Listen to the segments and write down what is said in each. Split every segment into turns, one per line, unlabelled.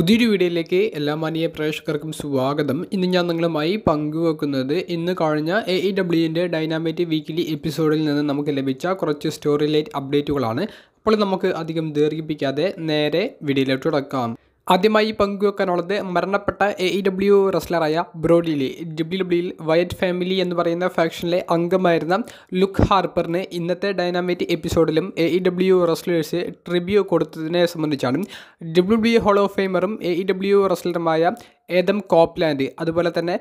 പുതിയൊരു വീഡിയോയിലേക്ക് എല്ലാ മാനിയ പ്രേക്ഷകർക്കും സ്വാഗതം ഇന്ന് ഞാൻ നിങ്ങളുമായി പങ്കുവെക്കുന്നത് ഇന്ന് കഴിഞ്ഞ എ ഇ ഡബ്ല്യുവിൻ്റെ ഡൈനാമേറ്റ് വീക്കിലി എപ്പിസോഡിൽ നിന്ന് നമുക്ക് ലഭിച്ച കുറച്ച് സ്റ്റോറി ലൈറ്റ് അപ്ഡേറ്റുകളാണ് അപ്പോൾ നമുക്ക് അധികം ദീർഘിപ്പിക്കാതെ നേരെ വീഡിയോയിലോട്ട് കിടക്കാം ആദ്യമായി പങ്കുവെക്കാനുള്ളത് മരണപ്പെട്ട എ ഇ ഡബ്ല്യു റെസ്ലറായ ബ്രോഡിലി ഡബ്ല്യു ഡബ്ല്യുയിൽ വയറ്റ് ഫാമിലി എന്ന് പറയുന്ന ഫാക്ഷനിലെ അംഗമായിരുന്ന ലുക്ക് ഹാർപ്പറിന് ഇന്നത്തെ ഡൈനാമേറ്റ് എപ്പിസോഡിലും എ ഇ ഡബ്ല്യു റെസ്ലേഴ്സ് ട്രിബ്യൂ കൊടുത്തതിനെ സംബന്ധിച്ചാണ് ഡബ്ല്യു ഡബ്ല്യു ഹോൾ ഓഫ് ഫെയിമറും എ ഇ ഡബ്ല്യു റെസ്ലറുമായ ഏദം കോപ്ലാൻഡ് അതുപോലെ തന്നെ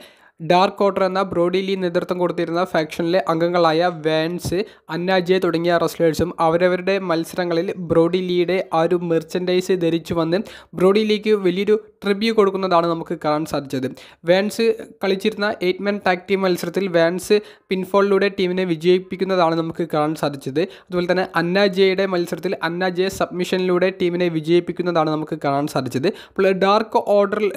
ഡാർക്ക് കോട്ടർ എന്ന ബ്രോഡിലി നേതൃത്വം കൊടുത്തിരുന്ന ഫാക്ഷനിലെ അംഗങ്ങളായ വാൻസ് അന്നാജെ തുടങ്ങിയ റെസ്ലേഴ്സും അവരവരുടെ മത്സരങ്ങളിൽ ബ്രോഡി ലീയുടെ ആ ഒരു മെർച്ചൻഡൈസ് ധരിച്ചു വന്ന് ബ്രോഡി ലീക്ക് വലിയൊരു ട്രിബ്യൂ കൊടുക്കുന്നതാണ് നമുക്ക് കാണാൻ സാധിച്ചത് വാൻസ് കളിച്ചിരുന്ന എയ്റ്റ് മാൻ ടാക് ടീം മത്സരത്തിൽ വാൻസ് പിൻഫോളിലൂടെ ടീമിനെ വിജയിപ്പിക്കുന്നതാണ് നമുക്ക് കാണാൻ സാധിച്ചത് അതുപോലെ തന്നെ അന്നാജിയയുടെ മത്സരത്തിൽ അന്നാജിയെ സബ്മിഷനിലൂടെ ടീമിനെ വിജയിപ്പിക്കുന്നതാണ് നമുക്ക് കാണാൻ സാധിച്ചത് അപ്പോൾ ഡാർക്ക് ഓർഡറിൽ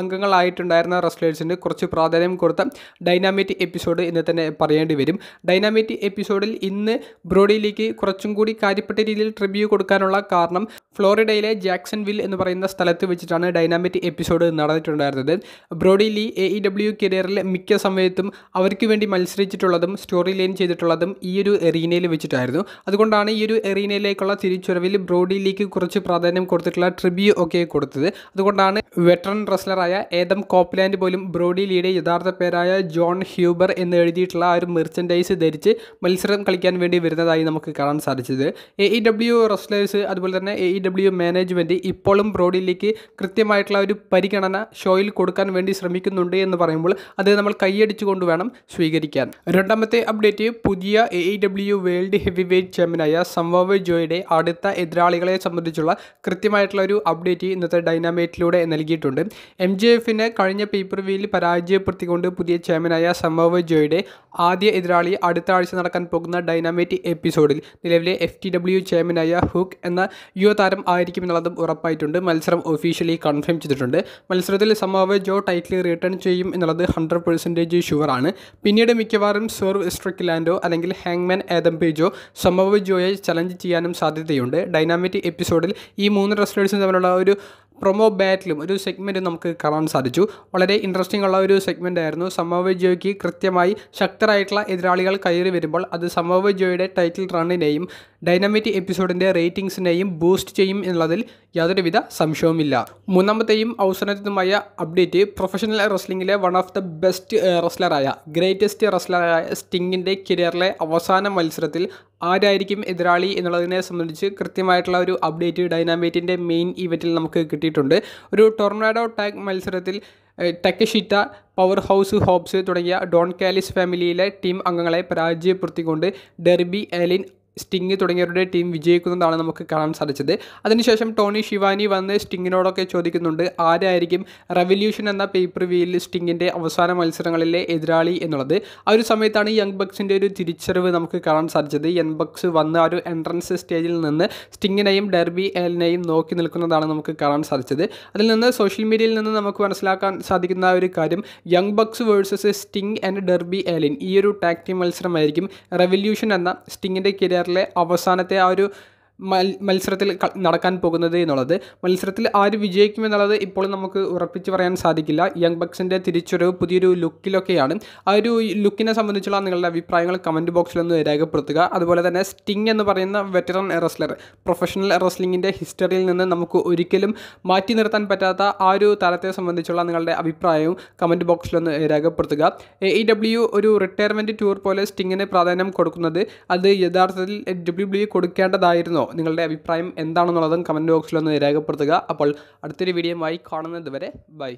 അംഗങ്ങളായിട്ടുണ്ടായിരുന്ന റെസ്ലേഴ്സിന് കുറച്ച് പ്രാധാന്യം കൊടുത്ത ഡൈനാമിറ്റ് എപ്പിസോഡ് ഇന്ന് തന്നെ പറയേണ്ടി വരും ഡൈനാമിറ്റ് എപ്പിസോഡിൽ ഇന്ന് ബ്രോഡിയിലേക്ക് കുറച്ചും കൂടി കാര്യപ്പെട്ട രീതിയിൽ ട്രിബ്യൂ കൊടുക്കാനുള്ള കാരണം ഫ്ലോറിഡയിലെ ജാക്സൺ വിൽ എന്ന് പറയുന്ന സ്ഥലത്ത് വെച്ചിട്ടാണ് ഡൈനാമിറ്റ് എപ്പിസോഡ് നടന്നിട്ടുണ്ടായിരുന്നത് Brodie Lee A E W കരിയറിൽ മിക്ക സമയത്തും അവർക്ക് വേണ്ടി മത്സരിച്ചിട്ടുള്ളതും സ്റ്റോറി ലൈൻ ചെയ്തിട്ടുള്ളതും ഈ ഒരു എറീനയിൽ വെച്ചിട്ടായിരുന്നു അതുകൊണ്ടാണ് ഈ ഒരു എറീനയിലേക്കുള്ള തിരിച്ചുറവിൽ ബ്രോഡി ലീക്ക് കുറച്ച് പ്രാധാന്യം കൊടുത്തിട്ടുള്ള ട്രിബ്യൂ ഒക്കെ കൊടുത്തത് അതുകൊണ്ടാണ് വെറ്ററൻ റെസ്ലറായ ഏദം കോപ്ലാൻഡ് പോലും ബ്രോഡി ലീയുടെ യഥാർത്ഥ പേരായ ജോൺ ഹ്യൂബർ എന്ന് എഴുതിയിട്ടുള്ള ആ ഒരു മെർച്ചൻഡൈസ് ധരിച്ച് മത്സരം കളിക്കാൻ വേണ്ടി വരുന്നതായി നമുക്ക് കാണാൻ സാധിച്ചത് എ ഇ ഡബ്ല്യു റെസ്ലേഴ്സ് അതുപോലെ തന്നെ A E e W management ഇപ്പോഴും ബ്രോഡിലേക്ക് കൃത്യമായിട്ടുള്ള ഒരു പരിഗണന ഷോയിൽ കൊടുക്കാൻ വേണ്ടി ശ്രമിക്കുന്നുണ്ട് എന്ന് പറയുമ്പോൾ അത് നമ്മൾ കൈയടിച്ചുകൊണ്ട് വേണം സ്വീകരിക്കാൻ രണ്ടാമത്തെ അപ്ഡേറ്റ് പുതിയ A E W world heavyweight ചാമ്പ്യനായ സംഭവ ജോയുടെ അടുത്ത എതിരാളികളെ സംബന്ധിച്ചുള്ള കൃത്യമായിട്ടുള്ള ഒരു അപ്ഡേറ്റ് ഇന്നത്തെ ഡൈനാമേറ്റിലൂടെ നൽകിയിട്ടുണ്ട് എം ജെ എഫിന് കഴിഞ്ഞ പേപ്പർ വിയിൽ പരാജയപ്പെടുത്തിക്കൊണ്ട് പുതിയ ചാമ്പ്യനായ സംഭവ ജോയുടെ ആദ്യ എതിരാളി അടുത്ത ആഴ്ച നടക്കാൻ പോകുന്ന ഡൈനാമേറ്റ് എപ്പിസോഡിൽ നിലവിലെ എഫ് ടി ഡബ്ല്യു ചാമ്പ്യനായ ഹുക്ക് എന്ന യുവതാരം താരം ആയിരിക്കും എന്നുള്ളതും ഉറപ്പായിട്ടുണ്ട് മത്സരം ഒഫീഷ്യലി കൺഫേം ചെയ്തിട്ടുണ്ട് മത്സരത്തിൽ സമാവെ ജോ ടൈറ്റിൽ റിട്ടേൺ ചെയ്യും എന്നുള്ളത് ഹൺഡ്രഡ് പെർസെൻറ്റേജ് ഷുവറാണ് പിന്നീട് മിക്കവാറും സെർവ് സ്ട്രിക്കിലാൻഡോ അല്ലെങ്കിൽ ഹാങ്മാൻ ഏദം പേജോ സമാവെ ജോയെ ചലഞ്ച് ചെയ്യാനും സാധ്യതയുണ്ട് ഡൈനാമിക് എപ്പിസോഡിൽ ഈ മൂന്ന് റെസ്ലേഴ്സും തമ്മിലുള്ള ഒരു പ്രൊമോ ബാറ്റിലും ഒരു സെഗ്മെൻറ്റ് നമുക്ക് കാണാൻ സാധിച്ചു വളരെ ഇൻട്രസ്റ്റിംഗ് ഉള്ള ഒരു സെഗ്മെൻ്റ് ആയിരുന്നു സമോവ ജോയ്ക്ക് കൃത്യമായി ശക്തരായിട്ടുള്ള എതിരാളികൾ കയറി വരുമ്പോൾ അത് സമോവ ജോയുടെ ടൈറ്റിൽ റണ്ണിനെയും ഡൈനമിറ്റ് എപ്പിസോഡിൻ്റെ റേറ്റിംഗ്സിനെയും ബൂസ്റ്റ് ചെയ്യും എന്നുള്ളതിൽ യാതൊരുവിധ സംശയവുമില്ല മൂന്നാമത്തെയും അവസാനത്തേതുമായ അപ്ഡേറ്റ് പ്രൊഫഷണൽ റെസ്ലിംഗിലെ വൺ ഓഫ് ദ ബെസ്റ്റ് റെസ്ലറായ ഗ്രേറ്റസ്റ്റ് റെസ്ലറായ സ്റ്റിങ്ങിൻ്റെ കരിയറിലെ അവസാന മത്സരത്തിൽ ആരായിരിക്കും എതിരാളി എന്നുള്ളതിനെ സംബന്ധിച്ച് കൃത്യമായിട്ടുള്ള ഒരു അപ്ഡേറ്റ് ഡൈനാമേറ്റിൻ്റെ മെയിൻ ഇവൻറ്റിൽ നമുക്ക് കിട്ടിയിട്ടുണ്ട് ഒരു ടൊർണാഡോ ടാഗ് മത്സരത്തിൽ ടെക്കഷിറ്റ പവർ ഹൗസ് ഹോബ്സ് തുടങ്ങിയ ഡോൺ കാലിസ് ഫാമിലിയിലെ ടീം അംഗങ്ങളെ പരാജയപ്പെടുത്തിക്കൊണ്ട് ഡെർബി എലിൻ സ്റ്റിങ് തുടങ്ങിയവരുടെ ടീം വിജയിക്കുന്നതാണ് നമുക്ക് കാണാൻ സാധിച്ചത് അതിനുശേഷം ടോണി ശിവാനി വന്ന് സ്റ്റിങ്ങിനോടൊക്കെ ചോദിക്കുന്നുണ്ട് ആരായിരിക്കും റെവല്യൂഷൻ എന്ന പേപ്പർ വ്യൂയിൽ സ്റ്റിങ്ങിൻ്റെ അവസാന മത്സരങ്ങളിലെ എതിരാളി എന്നുള്ളത് ആ ഒരു സമയത്താണ് യങ് ബക്സിൻ്റെ ഒരു തിരിച്ചറിവ് നമുക്ക് കാണാൻ സാധിച്ചത് യങ് ബക്സ് വന്ന ആ ഒരു എൻട്രൻസ് സ്റ്റേജിൽ നിന്ന് സ്റ്റിങ്ങിനെയും ഡെർബി എലിനെയും നോക്കി നിൽക്കുന്നതാണ് നമുക്ക് കാണാൻ സാധിച്ചത് അതിൽ നിന്ന് സോഷ്യൽ മീഡിയയിൽ നിന്ന് നമുക്ക് മനസ്സിലാക്കാൻ സാധിക്കുന്ന ഒരു കാര്യം Young Bucks versus Sting and Darby Allin ഈ ഒരു ടാക്ടി മത്സരമായിരിക്കും റെവല്യൂഷൻ എന്ന സ്റ്റിങ്ങിൻ്റെ കരിയർ സെമിസ്റ്ററിലെ അവസാനത്തെ ആ ഒരു മത്സരത്തിൽ നടക്കാൻ പോകുന്നത് എന്നുള്ളത് മത്സരത്തിൽ ആര് വിജയിക്കുമെന്നുള്ളത് ഇപ്പോൾ നമുക്ക് ഉറപ്പിച്ച് പറയാൻ സാധിക്കില്ല യങ് ബക്സിൻ്റെ തിരിച്ചൊരു പുതിയൊരു ലുക്കിലൊക്കെയാണ് ആ ഒരു ലുക്കിനെ സംബന്ധിച്ചുള്ള നിങ്ങളുടെ അഭിപ്രായങ്ങൾ കമൻറ്റ് ബോക്സിലൊന്ന് രേഖപ്പെടുത്തുക അതുപോലെ തന്നെ സ്റ്റിങ് എന്ന് പറയുന്ന വെറ്ററൻ റെസ്ലർ പ്രൊഫഷണൽ റെസ്ലിങ്ങിൻ്റെ ഹിസ്റ്ററിയിൽ നിന്ന് നമുക്ക് ഒരിക്കലും മാറ്റി നിർത്താൻ പറ്റാത്ത ആ ഒരു താരത്തെ സംബന്ധിച്ചുള്ള നിങ്ങളുടെ അഭിപ്രായവും കമൻറ്റ് ബോക്സിലൊന്ന് രേഖപ്പെടുത്തുക എ ഇ ഡബ്ല്യു ഒരു റിട്ടയർമെൻറ്റ് ടൂർ പോലെ സ്റ്റിങ്ങിന് പ്രാധാന്യം കൊടുക്കുന്നത് അത് യഥാർത്ഥത്തിൽ ഡബ്ല്യു ഡബ്ല്യു e കൊടുക്കേണ്ടതായിരുന്നു ഇഷ്ടപ്പെട്ടിരുന്നോ നിങ്ങളുടെ അഭിപ്രായം എന്താണെന്നുള്ളതും കമൻറ്റ് ബോക്സിലൊന്ന് രേഖപ്പെടുത്തുക അപ്പോൾ അടുത്തൊരു വീഡിയോ ആയി കാണുന്നതുവരെ ബൈ